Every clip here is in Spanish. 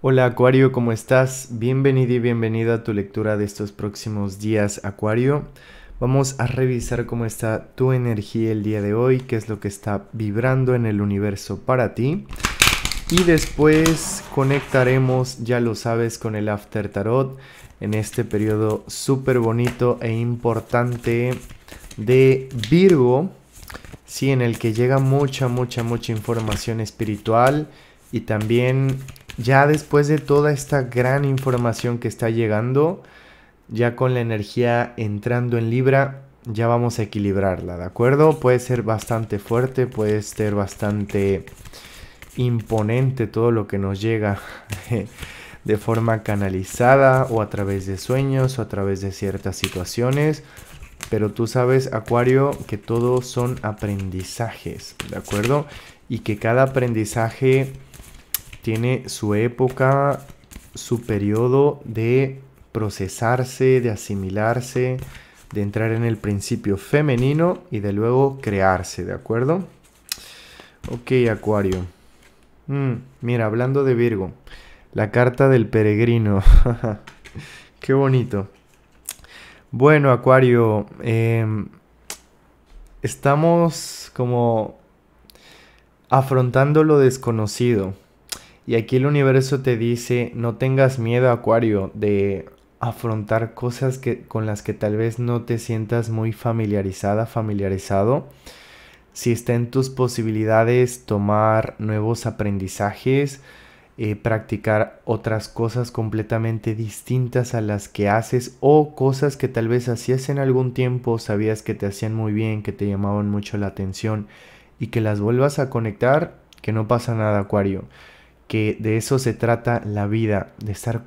Hola Acuario, ¿cómo estás? Bienvenido y bienvenida a tu lectura de estos próximos días, Acuario. Vamos a revisar cómo está tu energía el día de hoy, qué es lo que está vibrando en el universo para ti. Y después conectaremos, ya lo sabes, con el After Tarot en este periodo súper bonito e importante de Virgo, sí, en el que llega mucha, mucha, mucha información espiritual y también ya después de toda esta gran información que está llegando, ya con la energía entrando en Libra, ya vamos a equilibrarla, ¿de acuerdo? Puede ser bastante fuerte, puede ser bastante imponente todo lo que nos llega de forma canalizada o a través de sueños o a través de ciertas situaciones. Pero tú sabes, Acuario, que todos son aprendizajes, ¿de acuerdo? Y que cada aprendizaje tiene su época, su periodo de procesarse, de asimilarse, de entrar en el principio femenino y de luego crearse, ¿de acuerdo? Ok, Acuario. Mm, mira, hablando de Virgo, la carta del peregrino. Qué bonito. Bueno, Acuario, em, estamos como afrontando lo desconocido. Y aquí el universo te dice, no tengas miedo, Acuario, de afrontar cosas que, con las que tal vez no te sientas muy familiarizada, familiarizado. Si está en tus posibilidades tomar nuevos aprendizajes, eh, practicar otras cosas completamente distintas a las que haces o cosas que tal vez hacías en algún tiempo, sabías que te hacían muy bien, que te llamaban mucho la atención y que las vuelvas a conectar, que no pasa nada, Acuario que de eso se trata la vida, de estar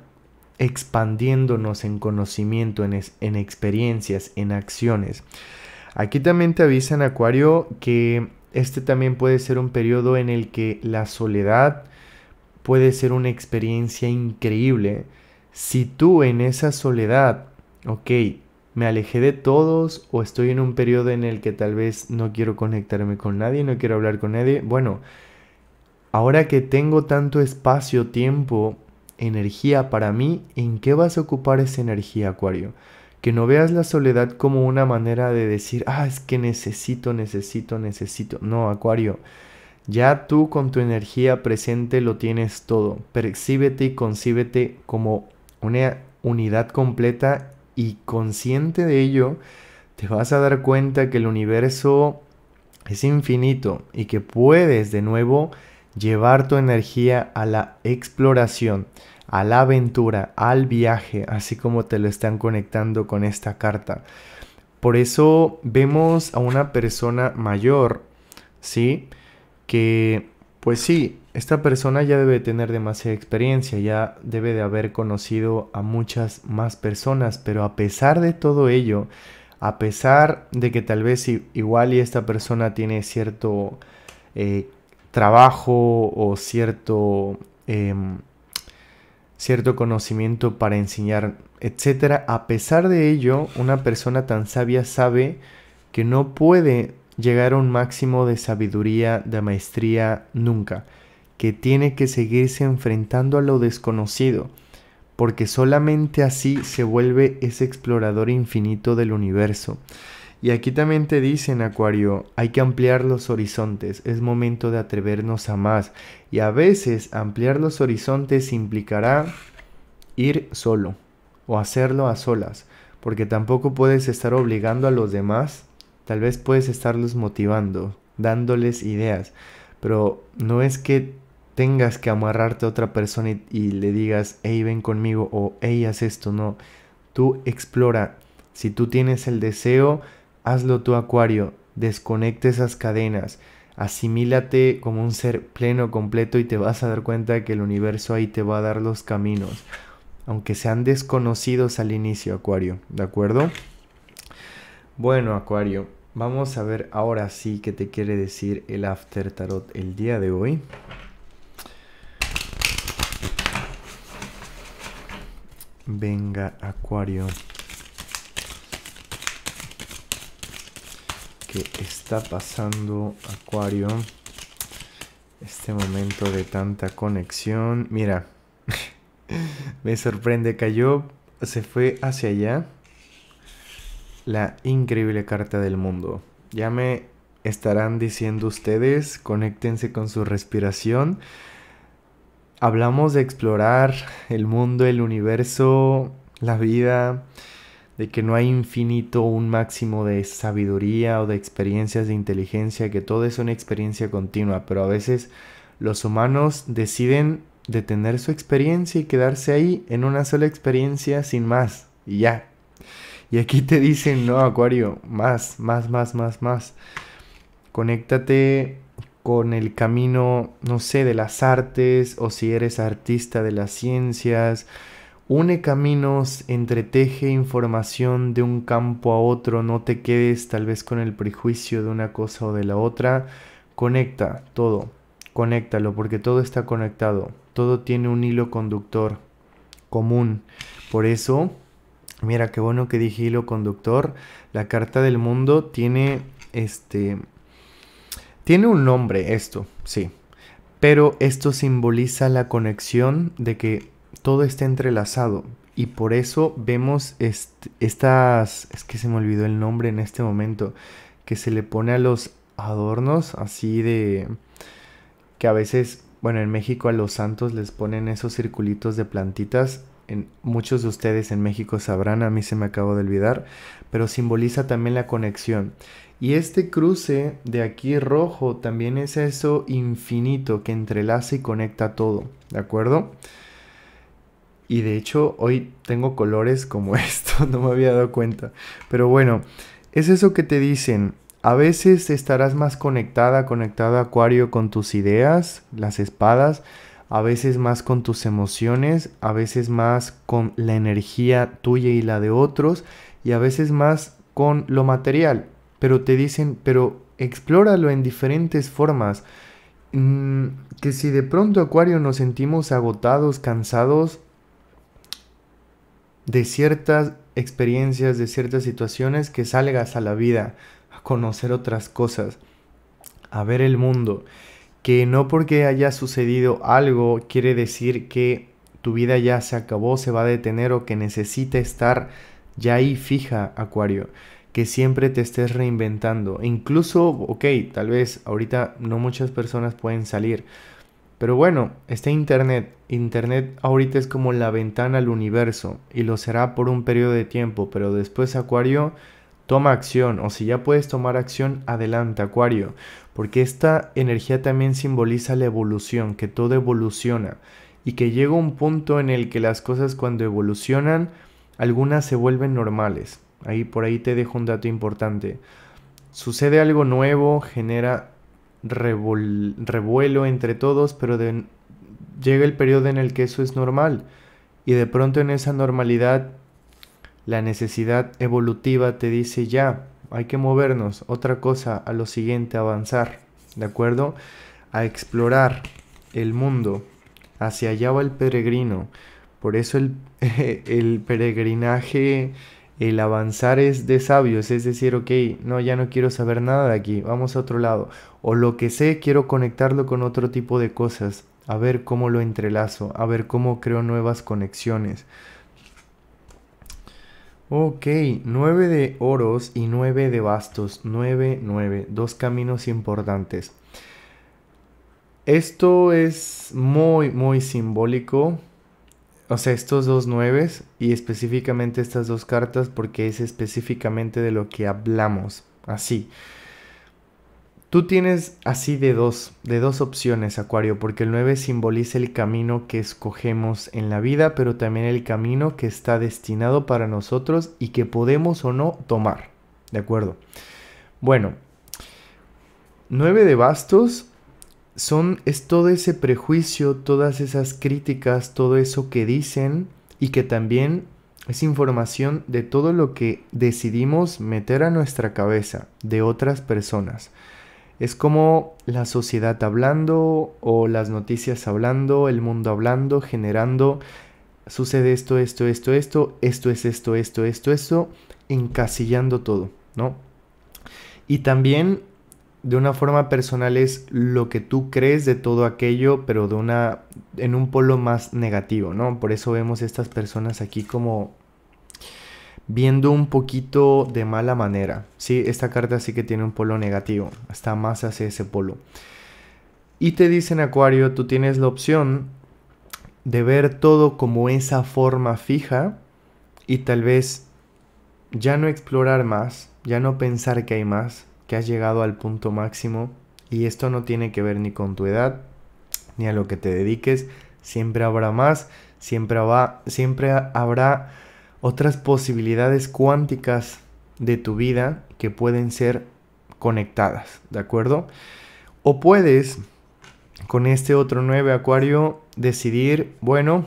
expandiéndonos en conocimiento, en, experiencias, en acciones. Aquí también te avisan, Acuario, que este también puede ser un periodo en el que la soledad puede ser una experiencia increíble. Si tú en esa soledad, ok, me alejé de todos o estoy en un periodo en el que tal vez no quiero conectarme con nadie, no quiero hablar con nadie, bueno, ahora que tengo tanto espacio, tiempo, energía para mí, ¿en qué vas a ocupar esa energía, Acuario? Que no veas la soledad como una manera de decir, ah, es que necesito, necesito, necesito. No, Acuario, ya tú con tu energía presente lo tienes todo. Percíbete y concíbete como una unidad completa y consciente de ello, te vas a dar cuenta que el universo es infinito y que puedes de nuevo llevar tu energía a la exploración, a la aventura, al viaje, así como te lo están conectando con esta carta. Por eso vemos a una persona mayor, ¿sí? Que, pues sí, esta persona ya debe tener demasiada experiencia, ya debe de haber conocido a muchas más personas, pero a pesar de todo ello, a pesar de que tal vez igual y esta persona tiene cierto eh, trabajo o cierto, em, cierto conocimiento para enseñar, etcétera A pesar de ello, una persona tan sabia sabe que no puede llegar a un máximo de sabiduría, de maestría nunca, que tiene que seguirse enfrentando a lo desconocido, porque solamente así se vuelve ese explorador infinito del universo. Y aquí también te dicen, Acuario, hay que ampliar los horizontes, es momento de atrevernos a más. Y a veces ampliar los horizontes implicará ir solo o hacerlo a solas, porque tampoco puedes estar obligando a los demás, tal vez puedes estarlos motivando, dándoles ideas, pero no es que tengas que amarrarte a otra persona y, le digas, hey, ven conmigo o hey, haz esto, no. Tú explora. Si tú tienes el deseo, Hazlo tu Acuario, desconecta esas cadenas, asimílate como un ser pleno, completo y te vas a dar cuenta que el universo ahí te va a dar los caminos, aunque sean desconocidos al inicio, Acuario, ¿de acuerdo? Bueno, Acuario, vamos a ver ahora sí qué te quiere decir el After Tarot el día de hoy. Venga, Acuario. está pasando Acuario. Este momento de tanta conexión. Mira, me sorprende. Cayó, se fue hacia allá. La increíble carta del mundo. Ya me estarán diciendo ustedes, conéctense con su respiración. Hablamos de explorar el mundo, el universo, la vida de que no hay infinito un máximo de sabiduría o de experiencias de inteligencia, que todo es una experiencia continua, pero a veces los humanos deciden detener su experiencia y quedarse ahí en una sola experiencia sin más y ya. Y aquí te dicen, no, Acuario, más, más, más, más, más. Conéctate con el camino, no sé, de las artes o si eres artista de las ciencias Une caminos, entreteje información de un campo a otro, no te quedes tal vez con el prejuicio de una cosa o de la otra. Conecta todo, conéctalo, porque todo está conectado, todo tiene un hilo conductor común. Por eso, mira qué bueno que dije hilo conductor. La carta del mundo tiene este. Tiene un nombre esto, sí. Pero esto simboliza la conexión de que todo está entrelazado y por eso vemos estas, es que se me olvidó el nombre en este momento, que se le pone a los adornos así de, que a veces, bueno, en México a los santos les ponen esos circulitos de plantitas. En, muchos de ustedes en México sabrán, a mí se me acabo de olvidar, pero simboliza también la conexión. Y este cruce de aquí rojo también es eso infinito que entrelaza y conecta todo, ¿de acuerdo? Y de hecho hoy tengo colores como esto, no me había dado cuenta. Pero bueno, es eso que te dicen. A veces estarás más conectada, conectado Acuario con tus ideas, las espadas, a veces más con tus emociones, a veces más con la energía tuya y la de otros, y a veces más con lo material. Pero te dicen, pero explóralo en diferentes formas. Mm, que si de pronto Acuario nos sentimos agotados, cansados, de ciertas experiencias, de ciertas situaciones, que salgas a la vida, a conocer otras cosas, a ver el mundo. Que no porque haya sucedido algo quiere decir que tu vida ya se acabó, se va a detener o que necesita estar ya ahí fija, Acuario. Que siempre te estés reinventando. Incluso, ok, tal vez ahorita no muchas personas pueden salir, pero bueno, este Internet. Internet ahorita es como la ventana al universo y lo será por un periodo de tiempo, pero después Acuario toma acción o si ya puedes tomar acción, adelante Acuario, porque esta energía también simboliza la evolución, que todo evoluciona y que llega un punto en el que las cosas cuando evolucionan, algunas se vuelven normales. Ahí por ahí te dejo un dato importante. Sucede algo nuevo, genera revuelo entre todos, pero llega el periodo en el que eso es normal. Y de pronto en esa normalidad, la necesidad evolutiva te dice ya, hay que movernos, otra cosa, a lo siguiente, avanzar, ¿de acuerdo? A explorar el mundo. Hacia allá va el peregrino. Por eso el peregrinaje el avanzar es de sabios, es decir, ok, no, ya no quiero saber nada de aquí, vamos a otro lado, o lo que sé, quiero conectarlo con otro tipo de cosas, a ver cómo lo entrelazo, a ver cómo creo nuevas conexiones. Ok, 9 de oros y 9 de bastos, 9, 9, dos caminos importantes. Esto es muy, muy simbólico o sea, estos dos nueves y específicamente estas dos cartas porque es específicamente de lo que hablamos. Así. Tú tienes así de dos, de dos opciones, Acuario, porque el 9 simboliza el camino que escogemos en la vida, pero también el camino que está destinado para nosotros y que podemos o no tomar. ¿De acuerdo? Bueno, 9 de bastos son, es todo ese prejuicio, todas esas críticas, todo eso que dicen y que también es información de todo lo que decidimos meter a nuestra cabeza de otras personas. Es como la sociedad hablando o las noticias hablando, el mundo hablando, generando, sucede esto, esto, esto, esto, esto es esto, esto, esto, esto, encasillando todo, ¿no? Y también de una forma personal es lo que tú crees de todo aquello, pero de una en un polo más negativo, ¿no? Por eso vemos estas personas aquí como viendo un poquito de mala manera. Sí, esta carta sí que tiene un polo negativo, está más hacia ese polo. Y te dicen Acuario, tú tienes la opción de ver todo como esa forma fija y tal vez ya no explorar más, ya no pensar que hay más, que has llegado al punto máximo y esto no tiene que ver ni con tu edad ni a lo que te dediques, siempre habrá más, siempre habrá, siempre habrá otras posibilidades cuánticas de tu vida que pueden ser conectadas, ¿de acuerdo? O puedes con este otro 9 acuario decidir, bueno,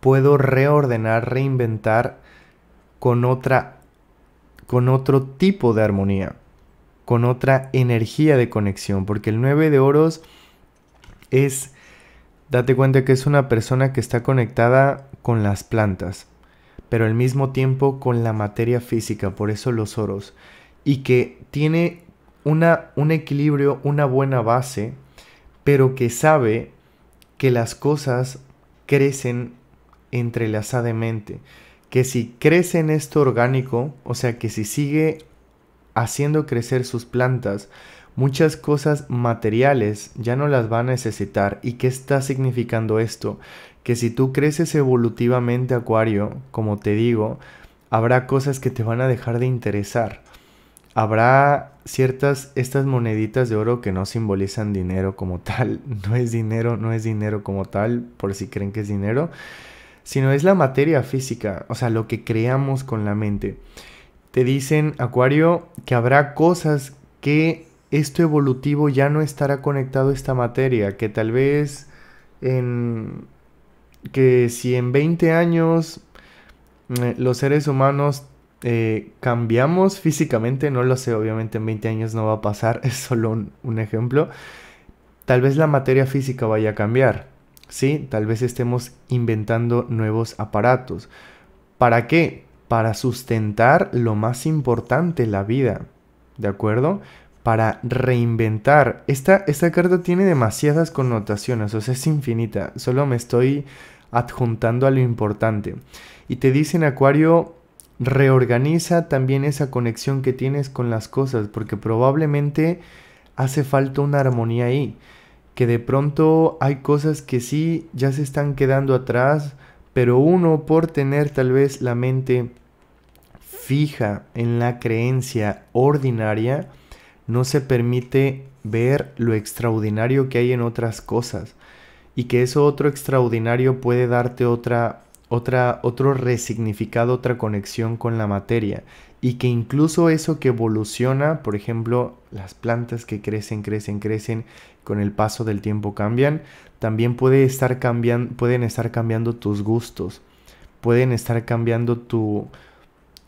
puedo reordenar, reinventar con otra con otro tipo de armonía con otra energía de conexión, porque el 9 de oros es, date cuenta que es una persona que está conectada con las plantas, pero al mismo tiempo con la materia física, por eso los oros, y que tiene una, un equilibrio, una buena base, pero que sabe que las cosas crecen entrelazadamente, que si crece en esto orgánico, o sea que si sigue haciendo crecer sus plantas, muchas cosas materiales ya no las va a necesitar. ¿Y qué está significando esto? Que si tú creces evolutivamente, Acuario, como te digo, habrá cosas que te van a dejar de interesar. Habrá ciertas estas moneditas de oro que no simbolizan dinero como tal, no es dinero, no es dinero como tal, por si creen que es dinero, sino es la materia física, o sea, lo que creamos con la mente te dicen, Acuario, que habrá cosas que esto evolutivo ya no estará conectado a esta materia, que tal vez en que si en 20 años eh, los seres humanos eh, cambiamos físicamente, no lo sé, obviamente en 20 años no va a pasar, es solo un, un ejemplo, tal vez la materia física vaya a cambiar, ¿sí? Tal vez estemos inventando nuevos aparatos. ¿Para qué? para sustentar lo más importante, la vida. ¿De acuerdo? Para reinventar. Esta, esta carta tiene demasiadas connotaciones, o sea, es infinita. Solo me estoy adjuntando a lo importante. Y te dicen, Acuario, reorganiza también esa conexión que tienes con las cosas, porque probablemente hace falta una armonía ahí. Que de pronto hay cosas que sí ya se están quedando atrás pero uno por tener tal vez la mente fija en la creencia ordinaria, no se permite ver lo extraordinario que hay en otras cosas y que eso otro extraordinario puede darte otra otra, otro resignificado, otra conexión con la materia. Y que incluso eso que evoluciona, por ejemplo, las plantas que crecen, crecen, crecen, con el paso del tiempo cambian, también puede estar pueden estar cambiando tus gustos, pueden estar cambiando tu,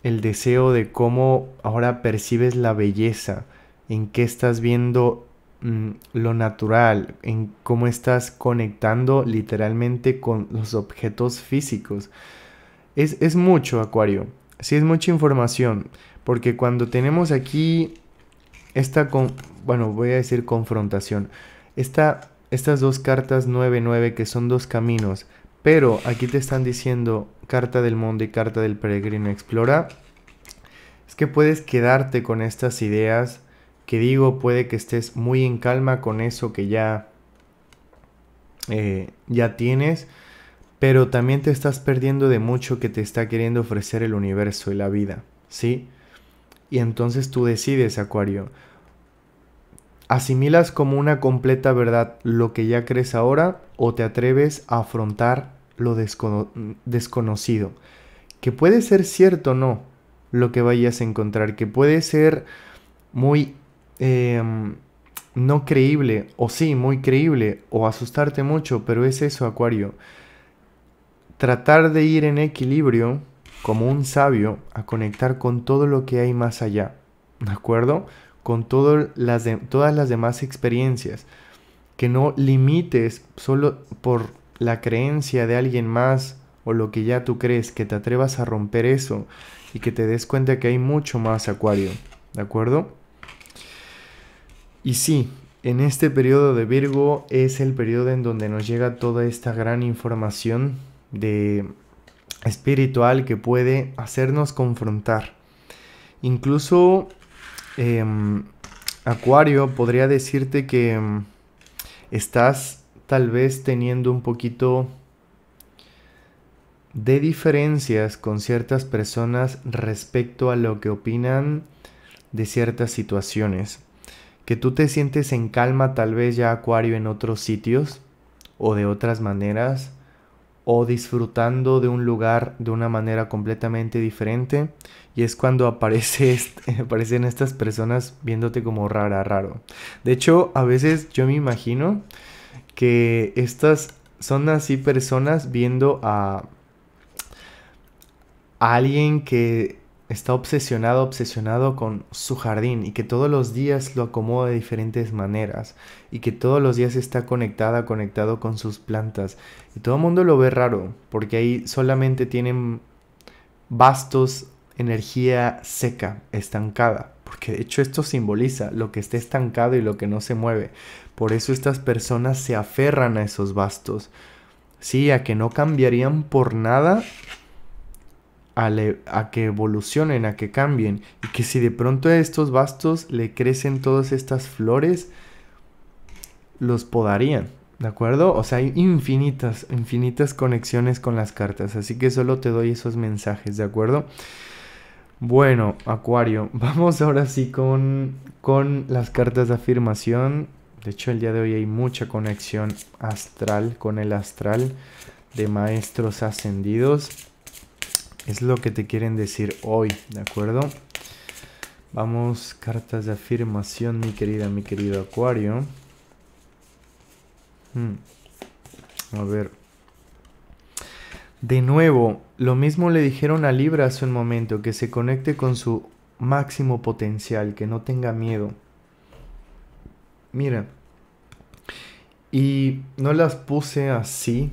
el deseo de cómo ahora percibes la belleza, en qué estás viendo Mm, lo natural, en cómo estás conectando literalmente con los objetos físicos. Es, mucho, Acuario. Sí, es mucha información. Porque cuando tenemos aquí esta, con, bueno, voy a decir confrontación. estas dos cartas 9-9 que son dos caminos. Pero aquí te están diciendo carta del mundo y carta del peregrino. Explora. Es que puedes quedarte con estas ideas que digo, puede que estés muy en calma con eso que ya, eh, ya tienes, pero también te estás perdiendo de mucho que te está queriendo ofrecer el universo y la vida, ¿sí? Y entonces tú decides, Acuario, ¿Asimilas como una completa verdad lo que ya crees ahora o te atreves a afrontar lo desconocido? Que puede ser cierto o no lo que vayas a encontrar, que puede ser muy Em, no creíble, o sí, muy creíble, o asustarte mucho, pero es eso, Acuario. Tratar de ir en equilibrio, como un sabio, a conectar con todo lo que hay más allá, ¿de acuerdo? Con las todas las demás experiencias. Que no limites solo por la creencia de alguien más o lo que ya tú crees, que te atrevas a romper eso y que te des cuenta que hay mucho más, Acuario, ¿de acuerdo? Y sí, en este periodo de Virgo es el periodo en donde nos llega toda esta gran información de espiritual que puede hacernos confrontar. Incluso em, Acuario podría decirte que em, estás tal vez teniendo un poquito de diferencias con ciertas personas respecto a lo que opinan de ciertas situaciones que tú te sientes en calma tal vez ya Acuario en otros sitios o de otras maneras o disfrutando de un lugar de una manera completamente diferente y es cuando aparecen estas personas viéndote como rara, raro. De hecho, a veces yo me imagino que estas son así personas viendo a alguien que está obsesionado, obsesionado con su jardín y que todos los días lo acomoda de diferentes maneras y que todos los días está conectada, conectado con sus plantas. Y todo el mundo lo ve raro porque ahí solamente tienen bastos, energía seca, estancada. Porque de hecho esto simboliza lo que está estancado y lo que no se mueve. Por eso estas personas se aferran a esos bastos. Sí, a que no cambiarían por nada a, que evolucionen, a que cambien. Y que si de pronto a estos bastos le crecen todas estas flores, los podarían. ¿De acuerdo? O sea, hay infinitas, infinitas conexiones con las cartas. Así que solo te doy esos mensajes, ¿de acuerdo? Bueno, Acuario, vamos ahora sí con, con las cartas de afirmación. De hecho, el día de hoy hay mucha conexión astral con el astral de maestros ascendidos. Es lo que te quieren decir hoy, ¿de acuerdo? Vamos, cartas de afirmación, mi querida, mi querido Acuario. Hmm. A ver. De nuevo, lo mismo le dijeron a Libra hace un momento, que se conecte con su máximo potencial, que no tenga miedo. Mira, y no las puse así,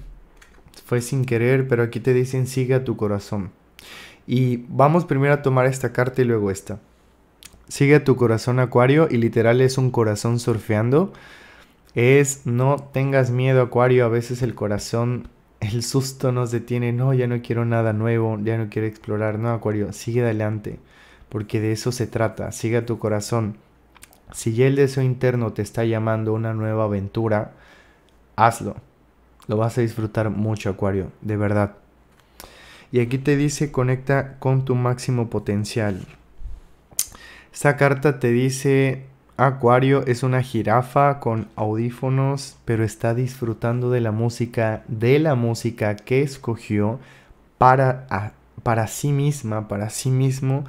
fue sin querer, pero aquí te dicen sigue a tu corazón. Y vamos primero a tomar esta carta y luego esta. Sigue tu corazón acuario y literal es un corazón surfeando. Es no tengas miedo acuario, a veces el corazón, el susto nos detiene, no, ya no quiero nada nuevo, ya no quiero explorar, no acuario, sigue adelante, porque de eso se trata, sigue a tu corazón. Si ya el deseo interno te está llamando a una nueva aventura, hazlo. Lo vas a disfrutar mucho acuario, de verdad. Y aquí te dice conecta con tu máximo potencial. Esta carta te dice Acuario es una jirafa con audífonos, pero está disfrutando de la música, de la música que escogió para, para sí misma, para sí mismo.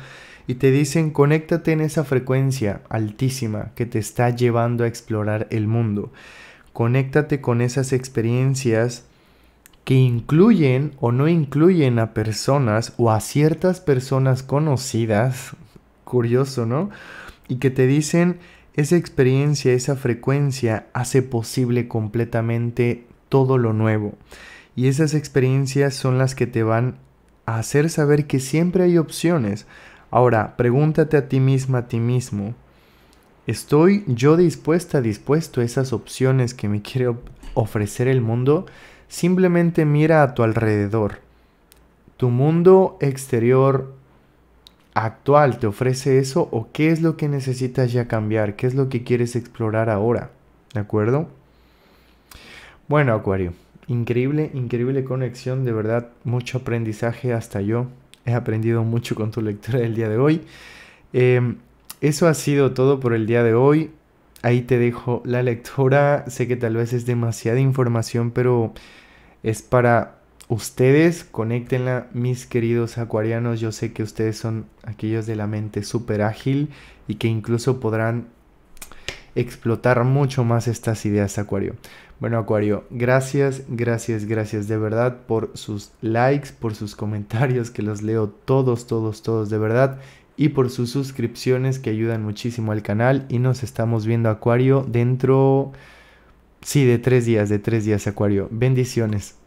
Y te dicen, conéctate en esa frecuencia altísima que te está llevando a explorar el mundo. Conéctate con esas experiencias que incluyen o no incluyen a personas o a ciertas personas conocidas, curioso, ¿no? Y que te dicen, esa experiencia, esa frecuencia hace posible completamente todo lo nuevo. Y esas experiencias son las que te van a hacer saber que siempre hay opciones. Ahora, pregúntate a ti misma, a ti mismo, ¿estoy yo dispuesta, dispuesto a esas opciones que me quiere ofrecer el mundo? Simplemente mira a tu alrededor. ¿Tu mundo exterior actual te ofrece eso o qué es lo que necesitas ya cambiar? ¿Qué es lo que quieres explorar ahora? ¿De acuerdo? Bueno, Acuario, increíble, increíble conexión, de verdad, mucho aprendizaje hasta yo. He aprendido mucho con tu lectura del día de hoy. Em, eso ha sido todo por el día de hoy ahí te dejo la lectura. Sé que tal vez es demasiada información, pero es para ustedes. Conéctenla, mis queridos acuarianos. Yo sé que ustedes son aquellos de la mente súper ágil y que incluso podrán explotar mucho más estas ideas, Acuario. Bueno, Acuario, gracias, gracias, gracias de verdad por sus likes, por sus comentarios, que los leo todos, todos, todos, de verdad y por sus suscripciones que ayudan muchísimo al canal. Y nos estamos viendo, Acuario, dentro... Sí, de tres días, de tres días, Acuario. Bendiciones.